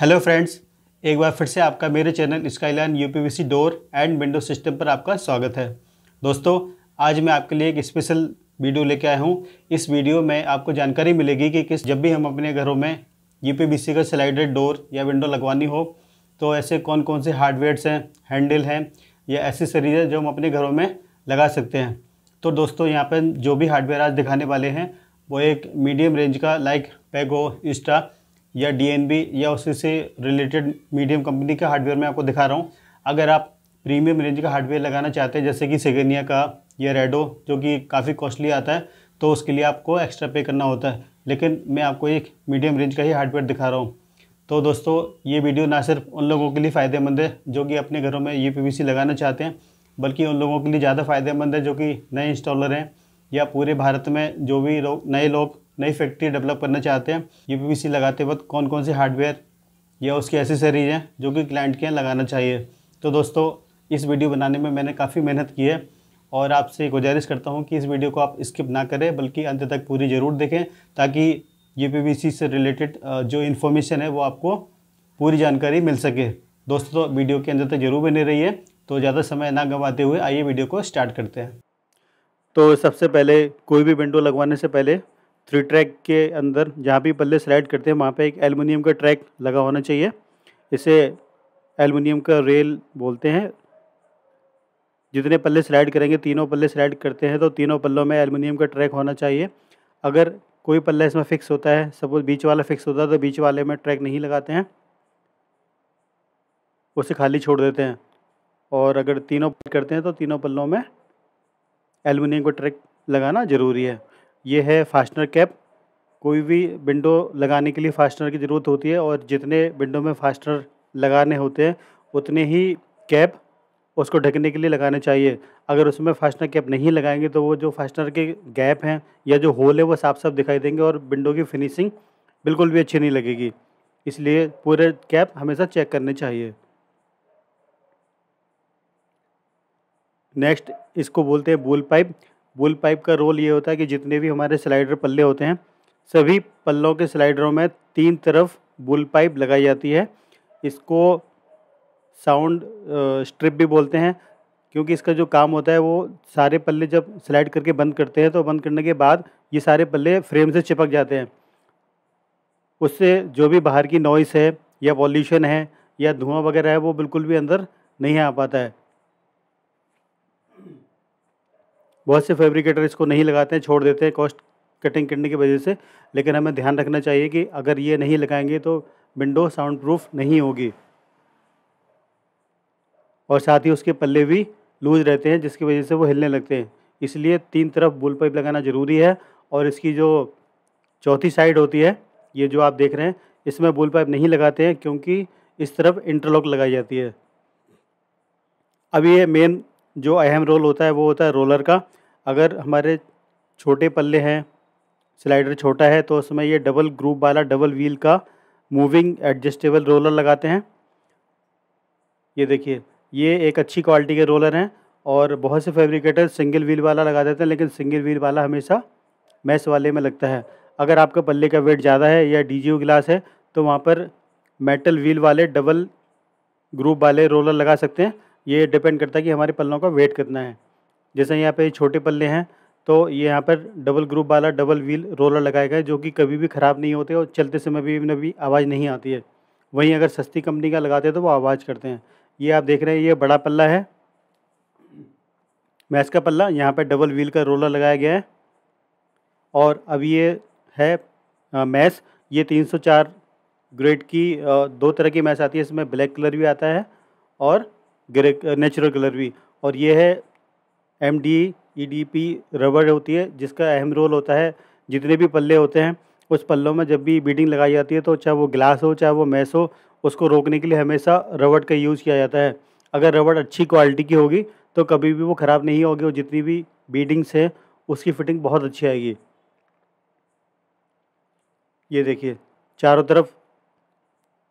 hello friends एक बार फिर से आपका मेरे channel Skyline UPVC door and window system पर आपका स्वागत है दोस्तों आज मैं आपके लिए एक स्पेशल वीडियो लेके आया हूँ इस वीडियो में आपको जानकारी मिलेगी कि किस जब भी हम अपने घरों में यूपीवीसी का स्लाइडेड डोर या विंडो लगवानी हो तो ऐसे कौन कौन से हार्डवेयर्स हैं हैंडल हैं या एसेसरीज हैं जो हम अपने घरों में लगा सकते हैं तो दोस्तों यहाँ पर जो भी हार्डवेयर आज दिखाने वाले हैं वो एक मीडियम रेंज का लाइक पेगो इंस्टा या डी या उसी से रिलेटेड मीडियम कंपनी के हार्डवेयर में आपको दिखा रहा हूँ अगर आप प्रीमियम रेंज का हार्डवेयर लगाना चाहते हैं जैसे कि सेगेनिया का या रेडो जो कि काफ़ी कॉस्टली आता है तो उसके लिए आपको एक्स्ट्रा पे करना होता है लेकिन मैं आपको एक मीडियम रेंज का ही हार्डवेयर दिखा रहा हूँ तो दोस्तों ये वीडियो ना सिर्फ उन लोगों के लिए फ़ायदेमंद है जो कि अपने घरों में ये पी लगाना चाहते हैं बल्कि उन लोगों के लिए ज़्यादा फ़ायदेमंद है जो कि नए इंस्टॉलर हैं या पूरे भारत में जो भी लोग नए लोग नई फैक्ट्री डेवलप करना चाहते हैं यू पी लगाते वक्त कौन कौन से हार्डवेयर या उसकी एसेसरीज हैं जो कि क्लाइंट के यहाँ लगाना चाहिए तो दोस्तों इस वीडियो बनाने में मैंने काफ़ी मेहनत की है और आपसे गुजारिश करता हूँ कि इस वीडियो को आप स्किप ना करें बल्कि अंत तक पूरी ज़रूर देखें ताकि यू से रिलेटेड जो इन्फॉर्मेशन है वो आपको पूरी जानकारी मिल सके दोस्तों वीडियो के अंदर तक जरूर बने रहिए तो ज़्यादा समय ना गंवाते हुए आइए वीडियो को स्टार्ट करते हैं तो सबसे पहले कोई भी विंडो लगवाने से पहले थ्री ट्रैक के अंदर जहाँ भी बल्ले स्लाइड करते हैं वहाँ पे एक एलमिनियम का ट्रैक लगा होना चाहिए इसे एलमिनियम का रेल बोलते हैं जितने पल्ले स्लाइड करेंगे तीनों पल्ले स्लाइड करते हैं तो तीनों पल्लों में एलमिनियम का ट्रैक होना चाहिए अगर कोई पल्ला इसमें फ़िक्स होता है सपोज बीच वाला फिक्स होता है तो बीच वाले में ट्रैक नहीं लगाते हैं उसे खाली छोड़ देते हैं और अगर तीनों करते हैं तो तीनों पल्लों में एलमिनियम का ट्रैक लगाना ज़रूरी है ये है फास्टनर कैप कोई भी विंडो लगाने के लिए फास्टनर की ज़रूरत होती है और जितने विंडो में फास्टनर लगाने होते हैं उतने ही कैप उसको ढकने के लिए लगाने चाहिए अगर उसमें फास्टनर कैप नहीं लगाएंगे तो वो जो फास्टनर के गैप हैं या जो होल है वो साफ साफ दिखाई देंगे और विंडो की फिनिशिंग बिल्कुल भी अच्छी नहीं लगेगी इसलिए पूरे कैप हमेशा चेक करने चाहिए नेक्स्ट इसको बोलते हैं बोल पाइप बुल पाइप का रोल ये होता है कि जितने भी हमारे स्लाइडर पल्ले होते हैं सभी पल्लों के स्लाइडरों में तीन तरफ बुल पाइप लगाई जाती है इसको साउंड स्ट्रिप भी बोलते हैं क्योंकि इसका जो काम होता है वो सारे पल्ले जब स्लाइड करके बंद करते हैं तो बंद करने के बाद ये सारे पल्ले फ्रेम से चिपक जाते हैं उससे जो भी बाहर की नॉइस है या पॉल्यूशन है या धुआं वगैरह है वो बिल्कुल भी अंदर नहीं आ पाता है बहुत से फैब्रिकेटर इसको नहीं लगाते हैं छोड़ देते हैं कॉस्ट कटिंग करने की वजह से लेकिन हमें ध्यान रखना चाहिए कि अगर ये नहीं लगाएंगे तो विंडो साउंड प्रूफ नहीं होगी और साथ ही उसके पल्ले भी लूज रहते हैं जिसकी वजह से वो हिलने लगते हैं इसलिए तीन तरफ बुल पाइप लगाना ज़रूरी है और इसकी जो चौथी साइड होती है ये जो आप देख रहे हैं इसमें बुल पाइप नहीं लगाते हैं क्योंकि इस तरफ इंटरलॉक लगाई जाती है अब ये मेन जो अहम रोल होता है वो होता है रोलर का अगर हमारे छोटे पल्ले हैं स्लाइडर छोटा है तो उसमें ये डबल ग्रुप वाला डबल व्हील का मूविंग एडजस्टेबल रोलर लगाते हैं ये देखिए ये एक अच्छी क्वालिटी के रोलर हैं और बहुत से फैब्रिकेटर सिंगल व्हील वाला लगा देते हैं लेकिन सिंगल व्हील वाला हमेशा मैस वाले में लगता है अगर आपका पल्ले का वेट ज़्यादा है या डी ग्लास है तो वहाँ पर मेटल व्हील वाले डबल ग्रुप वाले रोलर लगा सकते हैं ये डिपेंड करता है कि हमारे पल्लों का वेट कितना है जैसे यहाँ पे छोटे पल्ले हैं तो ये यहाँ पर डबल ग्रुप वाला डबल व्हील रोलर लगाया गया है जो कि कभी भी ख़राब नहीं होते और चलते समय भी इन्हें भी आवाज़ नहीं आती है वहीं अगर सस्ती कंपनी का लगाते हैं तो वो आवाज़ करते हैं ये आप देख रहे हैं ये बड़ा पल्ला है मैच का पल्ला यहाँ पर डबल व्हील का रोलर लगाया गया है और अब ये है मैस ये 304 ग्रेड की दो तरह की मैस आती है इसमें ब्लैक कलर भी आता है और ग्रे नेचुरल कलर भी और ये है M D E D P रबड़ होती है जिसका अहम रोल होता है जितने भी पल्ले होते हैं उस पल्लों में जब भी बीडिंग लगाई जाती है तो चाहे वो ग्लास हो चाहे वो मैस हो उसको रोकने के लिए हमेशा रबड़ का यूज़ किया जाता है अगर रबड़ अच्छी क्वालिटी की होगी तो कभी भी वो ख़राब नहीं होगी और जितनी भी बीडिंग्स हैं उसकी फिटिंग बहुत अच्छी आएगी ये देखिए चारों तरफ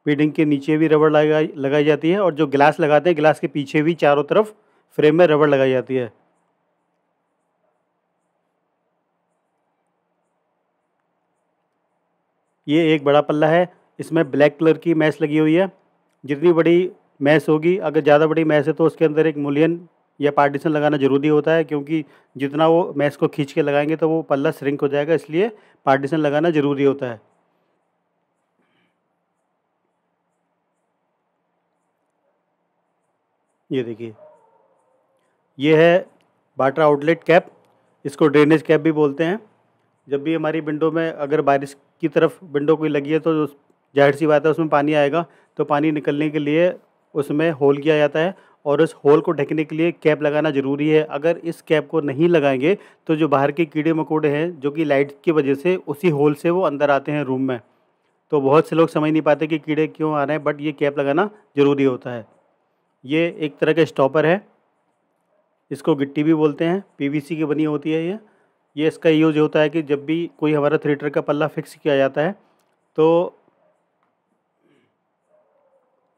बीडिंग के नीचे भी रबड़ लगाई लगाई जाती है और जो गिलास लगाते हैं गिलास के पीछे भी चारों तरफ फ्रेम में रबड़ लगाई जाती है ये एक बड़ा पल्ला है इसमें ब्लैक कलर की मैस लगी हुई है जितनी बड़ी मैस होगी अगर ज़्यादा बड़ी मैस है तो उसके अंदर एक मूलियन या पार्टीशन लगाना ज़रूरी होता है क्योंकि जितना वो मैस को खींच के लगाएंगे तो वो पल्ला श्रिंक हो जाएगा इसलिए पार्टीशन लगाना ज़रूरी होता है ये देखिए ये है वाटर आउटलेट कैप इसको ड्रेनेज कैप भी बोलते हैं जब भी हमारी विंडो में अगर बारिश की तरफ विंडो कोई लगी है तो जाहिर सी बात है उसमें पानी आएगा तो पानी निकलने के लिए उसमें होल किया जाता है और उस होल को ढकने के लिए कैप लगाना ज़रूरी है अगर इस कैप को नहीं लगाएंगे तो जो बाहर के कीड़े मकोड़े हैं जो कि लाइट की वजह से उसी होल से वो अंदर आते हैं रूम में तो बहुत से लोग समझ नहीं पाते कि कीड़े क्यों आ रहे हैं बट ये कैप लगाना ज़रूरी होता है ये एक तरह का स्टॉपर है इसको गिट्टी भी बोलते हैं पीवीसी की बनी होती है ये ये इसका यूज होता है कि जब भी कोई हमारा थ्रेटर का पल्ला फिक्स किया जाता है तो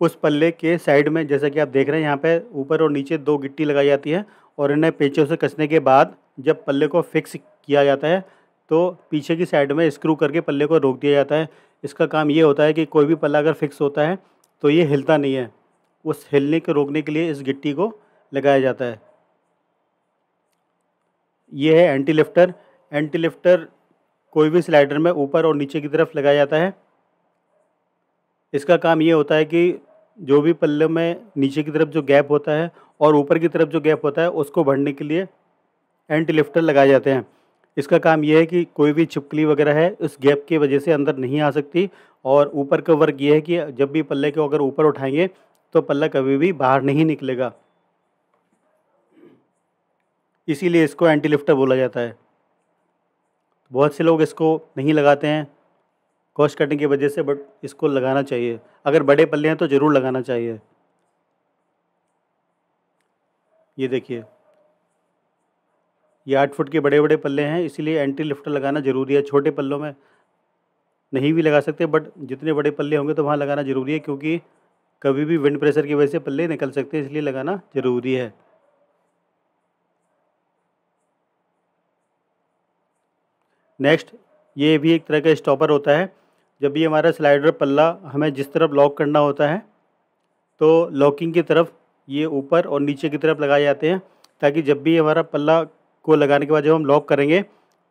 उस पल्ले के साइड में जैसा कि आप देख रहे हैं यहाँ पे ऊपर और नीचे दो गिट्टी लगाई जाती है और इन्हें पेचों से कसने के बाद जब पल्ले को फिक्स किया जाता है तो पीछे की साइड में स्क्रू करके पल्ले को रोक दिया जाता है इसका काम ये होता है कि कोई भी पल्ला अगर फिक्स होता है तो ये हिलता नहीं है उस हिलने को रोकने के लिए इस गिट्टी को लगाया जाता है ये है एंटी लिफ्टर एंटी लिफ्टर कोई भी स्लाइडर में ऊपर और नीचे की तरफ लगाया जाता है इसका काम ये होता है कि जो भी पल्ले में नीचे की तरफ जो गैप होता है और ऊपर की तरफ जो गैप होता है उसको भरने के लिए एंटी लिफ्टर लगाए जाते हैं इसका काम यह है कि कोई भी छिपकली वगैरह है उस गैप की वजह से अंदर नहीं आ सकती और ऊपर का वर्क ये है कि जब भी पल्ले को अगर ऊपर उठाएंगे तो पल्ला कभी भी बाहर नहीं निकलेगा इसीलिए इसको एंटी लिफ्टर बोला जाता है बहुत से लोग इसको नहीं लगाते हैं कॉस्ट कटिंग की वजह से बट इसको लगाना चाहिए अगर बड़े पल्ले हैं तो ज़रूर लगाना चाहिए ये देखिए ये आठ फुट के बड़े बड़े पल्ले हैं इसीलिए एंटी लिफ्टर लगाना ज़रूरी है छोटे पल्लों में नहीं भी लगा सकते बट जितने बड़े पल्ले होंगे तो वहाँ लगाना ज़रूरी है क्योंकि कभी भी विंड प्रेशर की वजह से पल्ले निकल सकते हैं इसलिए लगाना ज़रूरी है नेक्स्ट ये भी एक तरह का स्टॉपर होता है जब भी हमारा स्लाइडर पल्ला हमें जिस तरफ लॉक करना होता है तो लॉकिंग की तरफ ये ऊपर और नीचे की तरफ लगाए जाते हैं ताकि जब भी हमारा पल्ला को लगाने के बाद जब हम लॉक करेंगे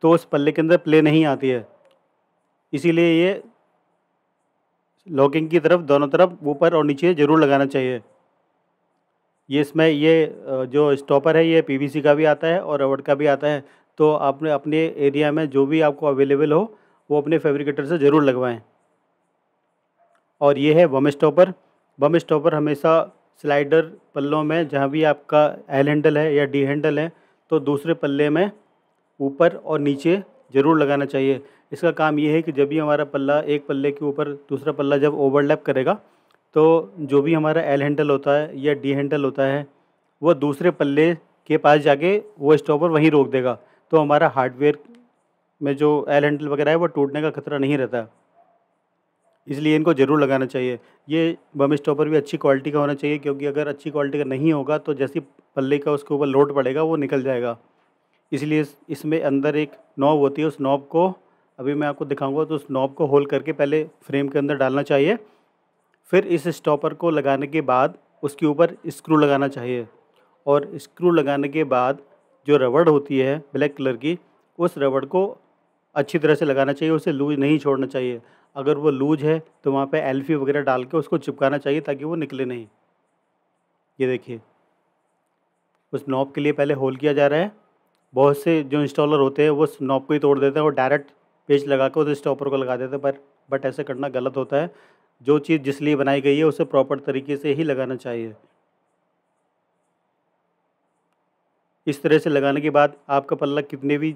तो उस पल्ले के अंदर प्ले नहीं आती है इसीलिए ये लॉकिंग की तरफ दोनों तरफ ऊपर और नीचे ज़रूर लगाना चाहिए ये इसमें ये जो स्टॉपर है ये पीवीसी का भी आता है और रबड़ का भी आता है तो आपने अपने एरिया में जो भी आपको अवेलेबल हो वो अपने फेब्रिकेटर से ज़रूर लगवाएं और ये है बम स्टॉपर बम स्टॉपर हमेशा स्लाइडर पल्लों में जहाँ भी आपका एल हैंडल है या डी हैंडल है तो दूसरे पल्ले में ऊपर और नीचे ज़रूर लगाना चाहिए इसका काम ये है कि जब भी हमारा पल्ला एक पल्ले के ऊपर दूसरा पल्ला जब ओवरलैप करेगा तो जो भी हमारा एल हैंडल होता है या डी हैंडल होता है वह दूसरे पल्ले के पास जाके वो स्टॉपर वहीं रोक देगा तो हमारा हार्डवेयर में जो एल हैंडल वगैरह है वो टूटने का खतरा नहीं रहता इसलिए इनको ज़रूर लगाना चाहिए ये बम स्टॉपर भी अच्छी क्वालिटी का होना चाहिए क्योंकि अगर अच्छी क्वालिटी का नहीं होगा तो जैसे पल्ले का उसके ऊपर लोड पड़ेगा वो निकल जाएगा इसलिए इसमें अंदर एक नॉब होती है उस नॉब को अभी मैं आपको दिखाऊंगा तो उस नॉब को होल करके पहले फ्रेम के अंदर डालना चाहिए फिर इस स्टॉपर को लगाने के बाद उसके ऊपर स्क्रू लगाना चाहिए और स्क्रू लगाने के बाद जो रबड़ होती है ब्लैक कलर की उस रबड़ को अच्छी तरह से लगाना चाहिए उसे लूज नहीं छोड़ना चाहिए अगर वो लूज है तो वहाँ पर एल्फी वगैरह डाल के उसको चिपकाना चाहिए ताकि वो निकले नहीं ये देखिए उस नॉब के लिए पहले होल किया जा रहा है बहुत से जो इंस्टॉलर होते हैं वो नॉब को ही तोड़ देते हैं और डायरेक्ट पेज लगा कर उधर स्टॉपर को लगा देते पर बट ऐसे करना गलत होता है जो चीज़ जिस लिए बनाई गई है उसे प्रॉपर तरीके से ही लगाना चाहिए इस तरह से लगाने के बाद आपका पल्ला कितने भी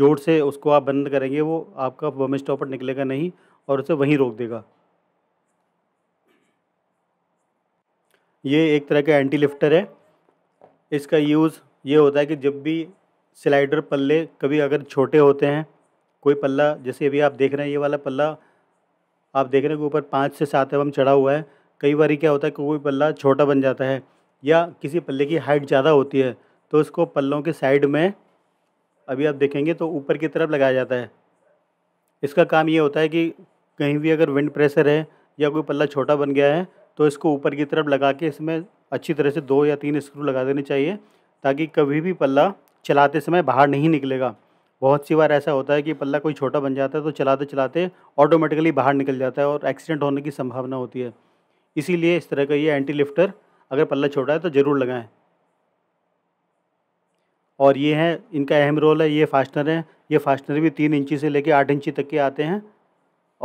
जोर से उसको आप बंद करेंगे वो आपका बम स्टॉपर निकलेगा नहीं और उसे वहीं रोक देगा ये एक तरह का एंटी लिफ्टर है इसका यूज़ ये होता है कि जब भी स्लाइडर पल्ले कभी अगर छोटे होते हैं कोई पल्ला जैसे अभी आप देख रहे हैं ये वाला पल्ला आप देख रहे हैं कि ऊपर पाँच से सात एवं चढ़ा हुआ है कई बार क्या होता है कि कोई पल्ला छोटा बन जाता है या किसी पल्ले की हाइट ज़्यादा होती है तो उसको पल्लों के साइड में अभी आप देखेंगे तो ऊपर की तरफ लगाया जाता है इसका काम ये होता है कि कहीं भी अगर विंड प्रेशर है या कोई पल्ला छोटा बन गया है तो इसको ऊपर की तरफ लगा के इसमें अच्छी तरह से दो या तीन स्क्रू लगा देने चाहिए ताकि कभी भी पल्ला चलाते समय बाहर नहीं निकलेगा बहुत सी बार ऐसा होता है कि पल्ला कोई छोटा बन जाता है तो चलाते चलाते ऑटोमेटिकली बाहर निकल जाता है और एक्सीडेंट होने की संभावना होती है इसीलिए इस तरह का ये एंटी लिफ्टर अगर पल्ला छोटा है तो ज़रूर लगाएं और ये हैं इनका अहम रोल है ये फास्टनर है ये फास्टनर भी तीन इंची से लेकर आठ इंची तक के आते हैं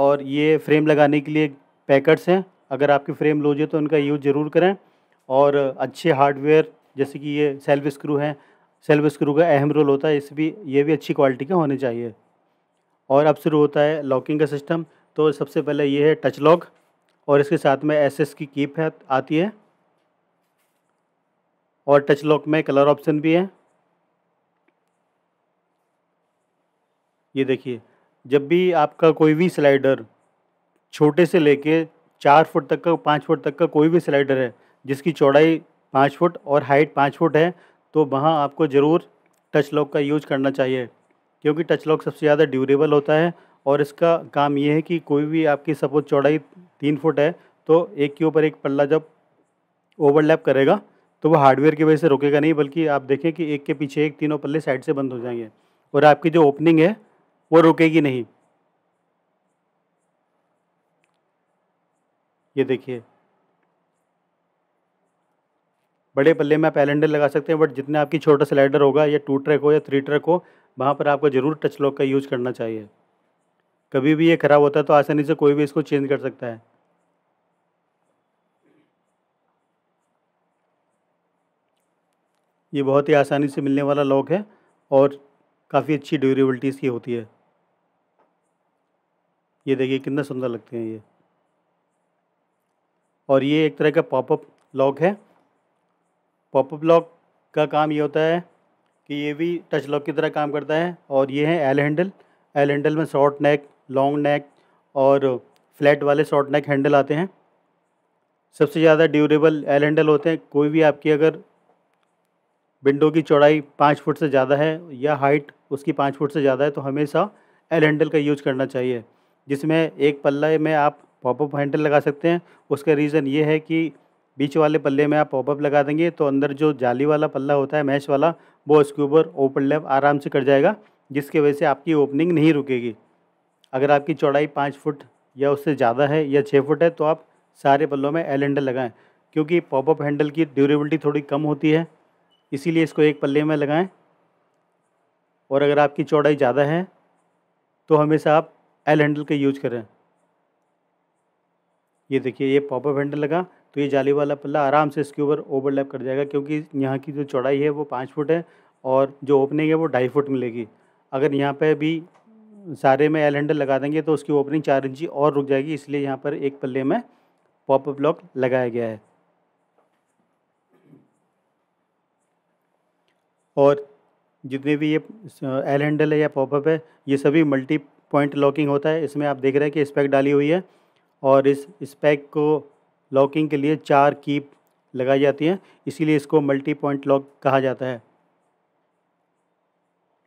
और ये फ्रेम लगाने के लिए पैकेट्स हैं अगर आपकी फ्रेम लोजे तो उनका यूज़ ज़रूर करें और अच्छे हार्डवेयर जैसे कि ये सेल्फ स्क्रू हैं सेल्फ स्क्रू का अहम रोल होता है इस भी ये भी अच्छी क्वालिटी के होने चाहिए और अब शुरू होता है लॉकिंग का सिस्टम तो सबसे पहले ये है टच लॉक और इसके साथ में एसएस की कीप है आती है और टच लॉक में कलर ऑप्शन भी है ये देखिए जब भी आपका कोई भी स्लाइडर छोटे से लेके चार फुट तक का पाँच फुट तक का कोई भी स्लाइडर है जिसकी चौड़ाई पाँच फुट और हाइट पाँच फुट है तो वहाँ आपको ज़रूर टच लॉक का यूज करना चाहिए क्योंकि टच लॉक सबसे ज़्यादा ड्यूरेबल होता है और इसका काम ये है कि कोई भी आपकी सपोज चौड़ाई तीन फुट है तो एक के ऊपर एक पल्ला जब ओवरलैप करेगा तो वो हार्डवेयर की वजह से रुकेगा नहीं बल्कि आप देखें कि एक के पीछे एक तीनों पल्ले साइड से बंद हो जाएंगे और आपकी जो ओपनिंग है वो रुकेगी नहीं ये देखिए बड़े पल्ले में आप एलेंडर लगा सकते हैं बट जितने आपकी छोटा स्लाइडर होगा या टू ट्रैक हो या थ्री ट्रैक हो वहाँ पर आपको ज़रूर टच लॉक का यूज़ करना चाहिए कभी भी ये ख़राब होता है तो आसानी से कोई भी इसको चेंज कर सकता है ये बहुत ही आसानी से मिलने वाला लॉक है और काफ़ी अच्छी ड्यूरेबिलिटी इसकी होती है ये देखिए कितना सुंदर लगते हैं ये और ये एक तरह का पॉपअप लॉक है पॉपअप लॉक का काम ये होता है कि ये भी टच लॉक की तरह काम करता है और ये है एल हैंडल एल हैंडल में शॉर्ट नेक लॉन्ग नेक और फ्लैट वाले शॉर्ट नेक हैंडल आते हैं सबसे ज़्यादा ड्यूरेबल एल हैंडल होते हैं कोई भी आपकी अगर विंडो की चौड़ाई पाँच फुट से ज़्यादा है या हाइट उसकी पाँच फुट से ज़्यादा है तो हमेशा एल हैंडल का यूज करना चाहिए जिसमें एक पल्ला में आप पॉपअप हैंडल लगा सकते हैं उसका रीज़न ये है कि बीच वाले पल्ले में आप पॉपअप लगा देंगे तो अंदर जो जाली वाला पल्ला होता है मैश वाला वो उसके ऊपर लेप आराम से कर जाएगा जिसकी वजह से आपकी ओपनिंग नहीं रुकेगी अगर आपकी चौड़ाई पाँच फुट या उससे ज़्यादा है या छः फुट है तो आप सारे पल्लों में एल हैंडल लगाएँ क्योंकि पॉपअप हैंडल की ड्यूरेबिलिटी थोड़ी कम होती है इसीलिए इसको एक पल्ले में लगाएँ और अगर आपकी चौड़ाई ज़्यादा है तो हमेशा आप एल हैंडल का यूज करें ये देखिए ये पॉपअप हैंडल लगा तो ये जाली वाला पल्ला आराम से इसके ऊपर ओवरलैप कर जाएगा क्योंकि यहाँ की जो चौड़ाई है वो पाँच फुट है और जो ओपनिंग है वो ढाई फुट मिलेगी अगर यहाँ पर भी सारे में एल हैंडल लगा देंगे तो उसकी ओपनिंग चार इंची और रुक जाएगी इसलिए यहाँ पर एक पल्ले में पॉप ब्लॉक लगाया गया है और जितने भी ये एल हैंडल है या पॉपअप है ये सभी मल्टी पॉइंट लॉकिंग होता है इसमें आप देख रहे हैं कि स्पैक डाली हुई है और इस स्पैक को लॉकिंग के लिए चार कीप लगाई जाती है इसीलिए इसको मल्टी पॉइंट लॉक कहा जाता है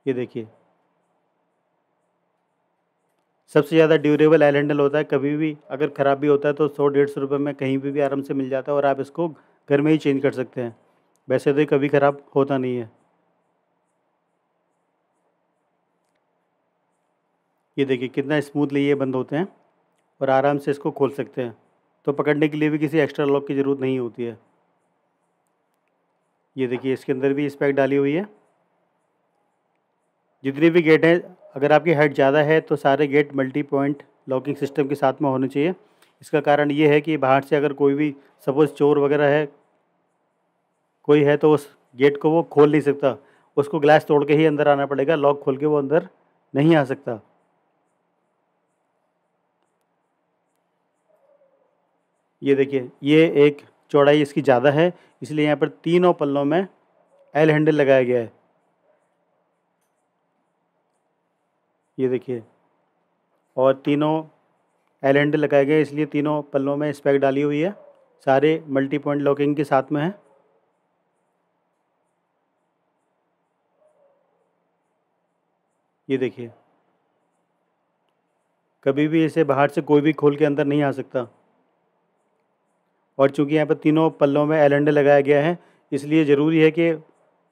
ये देखिए सबसे ज़्यादा ड्यूरेबल एल हैंडल होता है कभी भी अगर ख़राब भी होता है तो सौ डेढ़ सौ रुपये में कहीं भी भी आराम से मिल जाता है और आप इसको घर में ही चेंज कर सकते हैं वैसे तो ये कभी ख़राब होता नहीं है ये देखिए कितना स्मूथली ये बंद होते हैं और आराम से इसको खोल सकते हैं तो पकड़ने के लिए भी किसी एक्स्ट्रा लॉक की ज़रूरत नहीं होती है ये देखिए इसके अंदर भी स्पैक डाली हुई है जितने भी गेट हैं अगर आपकी हाइट ज़्यादा है तो सारे gate multi point locking system के साथ में होने चाहिए इसका कारण ये है कि बाहर से अगर कोई भी सपोज़ चोर वगैरह है कोई है तो उस गेट को वो खोल नहीं सकता उसको ग्लास तोड़ के ही अंदर आना पड़ेगा लॉक खोल के वो अंदर नहीं आ सकता ये देखिए ये एक चौड़ाई इसकी ज़्यादा है इसलिए यहाँ पर तीनों पल्लों में एल हैंडल लगाया गया है ये देखिए और तीनों एल हैंडल लगाए गए इसलिए तीनों पल्लों में स्पैक डाली हुई है सारे मल्टी पॉइंट लॉकिंग के साथ में है ये देखिए कभी भी इसे बाहर से कोई भी खोल के अंदर नहीं आ सकता और चूँकि यहाँ पर तीनों पल्लों में एलेंडर लगाया गया है इसलिए ज़रूरी है कि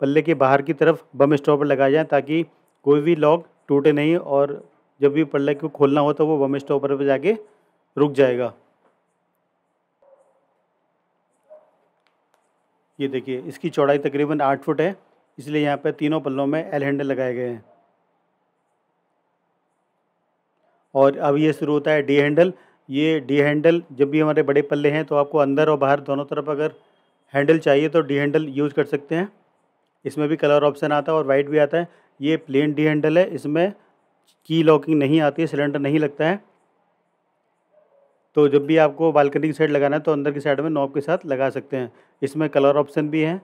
पल्ले के बाहर की तरफ बम स्टॉपर लगाया जाए ताकि कोई भी लॉक टूटे नहीं और जब भी पल्ले को खोलना हो तो वो बम स्टॉपर पर जाके रुक जाएगा ये देखिए इसकी चौड़ाई तकरीबन आठ फुट है इसलिए यहाँ पर तीनों पल्लों में एल हैंडल लगाए गए हैं और अब ये शुरू होता है डी हैंडल ये डी हैंडल जब भी हमारे बड़े पल्ले हैं तो आपको अंदर और बाहर दोनों तरफ अगर हैंडल चाहिए तो डी हैंडल यूज़ कर सकते हैं इसमें भी कलर ऑप्शन आता है और वाइट भी आता है ये प्लेन डी हैंडल है इसमें की लॉकिंग नहीं आती है सिलेंडर नहीं लगता है तो जब भी आपको बालकनी की साइड लगाना है तो अंदर की साइड में नॉब के साथ लगा सकते हैं इसमें कलर ऑप्शन भी है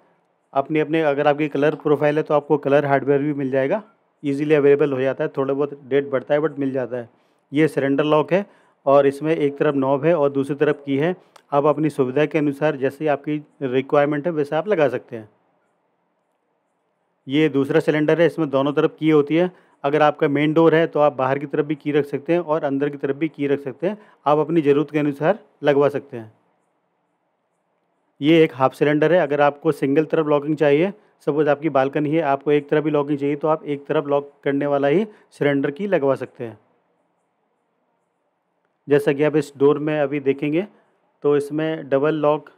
अपने अपने अगर आपकी कलर प्रोफाइल है तो आपको कलर हार्डवेयर भी मिल जाएगा इजीली अवेलेबल हो जाता है थोड़ा बहुत डेट बढ़ता है बट मिल जाता है ये सिलेंडर लॉक है और इसमें एक तरफ नॉब है और दूसरी तरफ की है आप अपनी सुविधा के अनुसार जैसे आपकी रिक्वायरमेंट है वैसे आप लगा सकते हैं ये दूसरा सिलेंडर है इसमें दोनों तरफ की होती है अगर आपका मेन डोर है तो आप बाहर की तरफ भी की रख सकते हैं और अंदर की तरफ भी की रख सकते हैं आप अपनी ज़रूरत के अनुसार लगवा सकते हैं ये एक हाफ सिलेंडर है अगर आपको सिंगल तरफ लॉकिंग चाहिए सपोज़ आपकी बालकनी है आपको एक तरफ ही लॉकिंग चाहिए तो आप एक तरफ लॉक करने वाला ही सिलेंडर की लगवा सकते हैं जैसा कि आप इस डोर में अभी देखेंगे तो इसमें डबल लॉक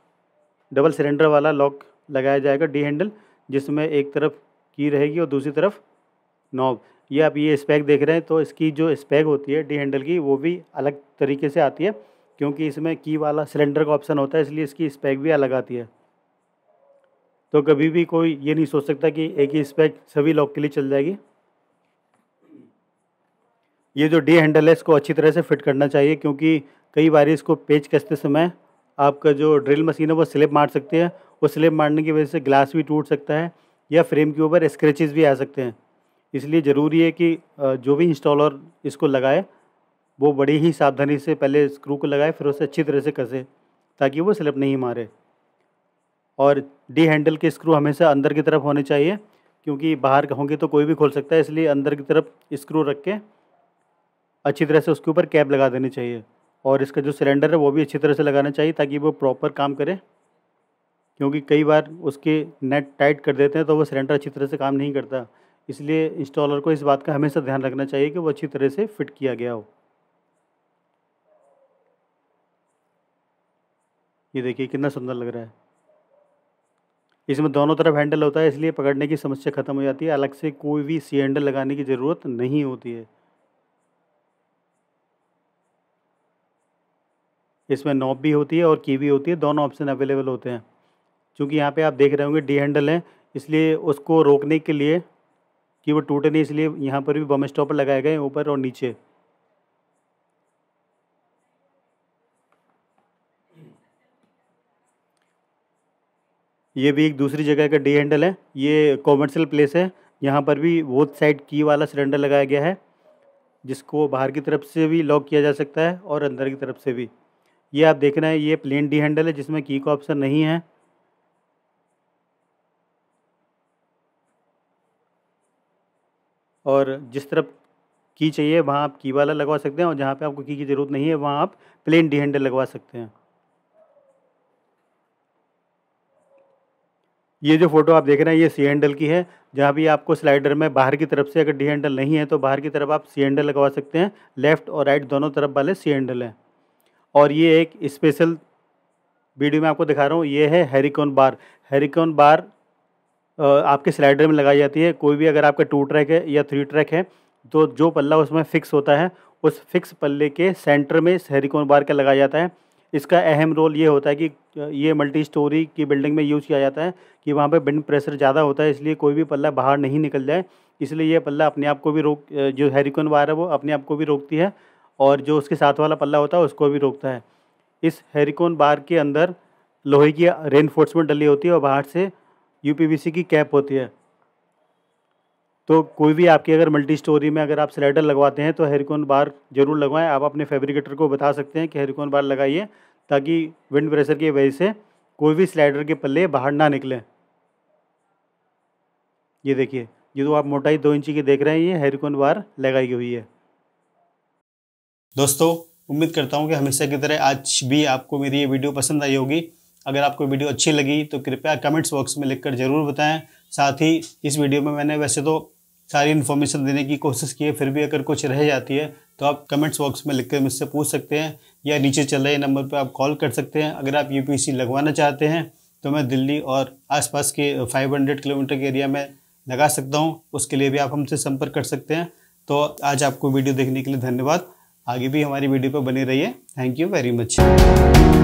डबल सिलेंडर वाला लॉक लगाया जाएगा डी हैंडल जिसमें एक तरफ की रहेगी और दूसरी तरफ नॉब ये आप ये स्पैग देख रहे हैं तो इसकी जो स्पैक होती है डी हैंडल की वो भी अलग तरीके से आती है क्योंकि इसमें की वाला सिलेंडर का ऑप्शन होता है इसलिए इसकी स्पैक भी अलग आती है तो कभी भी कोई ये नहीं सोच सकता कि एक ही स्पैग सभी लॉक के लिए चल जाएगी ये जो डी हैंडल है इसको अच्छी तरह से फिट करना चाहिए क्योंकि कई बार इसको पेच कसते समय आपका जो ड्रिल मशीन है वो स्लिप मार सकती है वो स्लिप मारने की वजह से ग्लास भी टूट सकता है या फ्रेम के ऊपर स्क्रेचेस भी आ सकते हैं इसलिए ज़रूरी है कि जो भी इंस्टॉलर इसको लगाए वो बड़ी ही सावधानी से पहले स्क्रू को लगाए फिर उसे अच्छी तरह से कसे ताकि वो स्लिप नहीं मारे और डी हैंडल के स्क्रू हमेशा अंदर की तरफ होने चाहिए क्योंकि बाहर होंगे तो कोई भी खोल सकता है इसलिए अंदर की तरफ स्क्रू रख के अच्छी तरह से उसके ऊपर कैप लगा देनी चाहिए और इसका जो सिलेंडर है वो भी अच्छी तरह से लगाना चाहिए ताकि वो प्रॉपर काम करे क्योंकि कई बार उसके नेट टाइट कर देते हैं तो वो सिलेंडर अच्छी तरह से काम नहीं करता इसलिए इंस्टॉलर को इस बात का हमेशा ध्यान रखना चाहिए कि वो अच्छी तरह से फिट किया गया हो ये देखिए कितना सुंदर लग रहा है इसमें दोनों तरफ हैंडल होता है इसलिए पकड़ने की समस्या ख़त्म हो जाती है अलग से कोई भी सी हैंडल लगाने की ज़रूरत नहीं होती है इसमें नॉब भी होती है और की भी होती है दोनों ऑप्शन अवेलेबल होते हैं क्योंकि यहाँ पे आप देख रहे होंगे डी हैंडल है इसलिए उसको रोकने के लिए कि वो टूटे नहीं इसलिए यहाँ पर भी बम स्टॉपर लगाए गए हैं ऊपर और नीचे ये भी एक दूसरी जगह का डी हैंडल है ये कॉमर्शियल प्लेस है यहाँ पर भी वो साइड की वाला सिलेंडर लगाया गया है जिसको बाहर की तरफ से भी लॉक किया जा सकता है और अंदर की तरफ से भी ये आप देख रहे हैं ये प्लेन डी हैंडल है जिसमें की का ऑप्शन नहीं है और जिस तरफ की चाहिए वहाँ आप की वाला लगवा सकते हैं और जहाँ पे आपको की की ज़रूरत नहीं है वहाँ आप प्लेन डी हैंडल लगवा सकते हैं ये जो फ़ोटो आप देख रहे हैं ये सी हैंडल की है जहाँ भी आपको स्लाइडर में बाहर की तरफ से अगर डी हैंडल नहीं है तो बाहर की तरफ आप सी हैंडल लगवा सकते हैं लेफ्ट और राइट दोनों तरफ वाले सी हैंडल हैं और ये एक स्पेशल वीडियो में आपको दिखा रहा हूँ ये है हेरिकॉन बार हेरिकॉन बार आपके स्लाइडर में लगाई जाती है कोई भी अगर आपका टू ट्रैक है या थ्री ट्रैक है तो जो पल्ला उसमें फ़िक्स होता है उस फिक्स पल्ले के सेंटर में हेरिकॉन बार का लगाया जाता है इसका अहम रोल ये होता है कि ये मल्टी स्टोरी की बिल्डिंग में यूज़ किया जाता है कि वहाँ पे विंड प्रेशर ज़्यादा होता है इसलिए कोई भी पल्ला बाहर नहीं निकल जाए इसलिए ये पल्ला अपने आप को भी रोक जो हेरिकॉन बार है वो अपने आप को भी रोकती है और जो उसके साथ वाला पल्ला होता है उसको भी रोकता है इस हेरिकोन बार के अंदर लोहे की रेनफोर्समेंट डली होती है और बाहर से यू की कैप होती है तो कोई भी आपकी अगर मल्टी स्टोरी में अगर आप स्लाइडर लगवाते हैं तो हेरिकोन बार जरूर लगवाएं आप अपने फैब्रिकेटर को बता सकते हैं कि हेरिकोन बार लगाइए ताकि विंड प्रेशर की वजह से कोई भी स्लाइडर के पल्ले बाहर ना निकलें ये देखिए ये तो आप मोटाई दो इंची की देख रहे हैं ये हेरिकोन बार लगाई हुई है दोस्तों उम्मीद करता हूँ कि हमेशा की तरह आज भी आपको मेरी ये वीडियो पसंद आई होगी अगर आपको वीडियो अच्छी लगी तो कृपया कमेंट्स बॉक्स में लिखकर ज़रूर बताएं साथ ही इस वीडियो में मैंने वैसे तो सारी इन्फॉर्मेशन देने की कोशिश की है फिर भी अगर कुछ रह जाती है तो आप कमेंट्स बॉक्स में लिखकर मुझसे पूछ सकते हैं या नीचे चल रहे नंबर पर आप कॉल कर सकते हैं अगर आप यू लगवाना चाहते हैं तो मैं दिल्ली और आसपास के फाइव किलोमीटर के एरिया में लगा सकता हूँ उसके लिए भी आप हमसे संपर्क कर सकते हैं तो आज आपको वीडियो देखने के लिए धन्यवाद आगे भी हमारी वीडियो पर बने रहिए थैंक यू वेरी मच